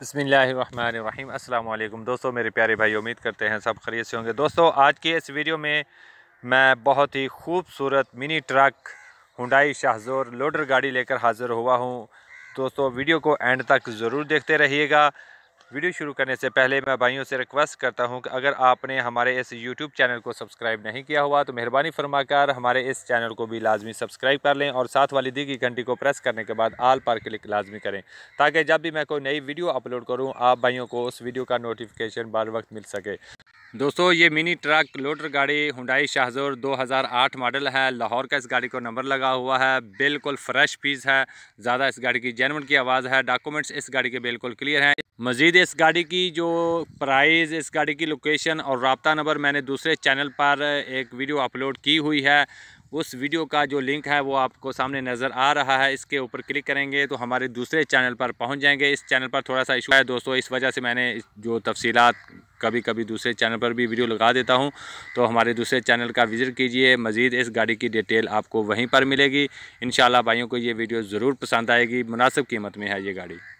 बसमिलीम अल्लाम दोस्तों मेरे प्यारे भाई उम्मीद करते हैं सब खरीद से होंगे दोस्तों आज की इस वीडियो में मैं बहुत ही खूबसूरत mini truck Hyundai Shahzor loader गाड़ी लेकर हाज़िर हुआ हूँ दोस्तों वीडियो को एंड तक ज़रूर देखते रहिएगा वीडियो शुरू करने से पहले मैं भाइयों से रिक्वेस्ट करता हूं कि अगर आपने हमारे इस यूट्यूब चैनल को सब्सक्राइब नहीं किया हुआ तो मेहरबानी फरमाकर हमारे इस चैनल को भी लाजमी सब्सक्राइब कर लें और साथ वाली दी की घंटी को प्रेस करने के बाद आल पर क्लिक लाजमी करें ताकि जब भी मैं कोई नई वीडियो अपलोड करूँ आप भाइयों को उस वीडियो का नोटिफिकेशन बार वक्त मिल सके दोस्तों ये मिनी ट्रक लोडर गाड़ी हुडाई शाहजोर 2008 मॉडल है लाहौर का इस गाड़ी को नंबर लगा हुआ है बिल्कुल फ्रेश पीस है ज़्यादा इस गाड़ी की जैनवन की आवाज़ है डॉक्यूमेंट्स इस गाड़ी के बिल्कुल क्लियर हैं मज़ीद इस गाड़ी की जो प्राइस इस गाड़ी की लोकेशन और रबता नंबर मैंने दूसरे चैनल पर एक वीडियो अपलोड की हुई है उस वीडियो का जो लिंक है वो आपको सामने नज़र आ रहा है इसके ऊपर क्लिक करेंगे तो हमारे दूसरे चैनल पर पहुंच जाएंगे इस चैनल पर थोड़ा सा इशू है दोस्तों इस वजह से मैंने जो तफसीलात कभी कभी दूसरे चैनल पर भी वीडियो लगा देता हूं तो हमारे दूसरे चैनल का विज़िट कीजिए मज़ीद इस गाड़ी की डिटेल आपको वहीं पर मिलेगी इन भाइयों को ये वीडियो ज़रूर पसंद आएगी मुनासिब कीमत में है ये गाड़ी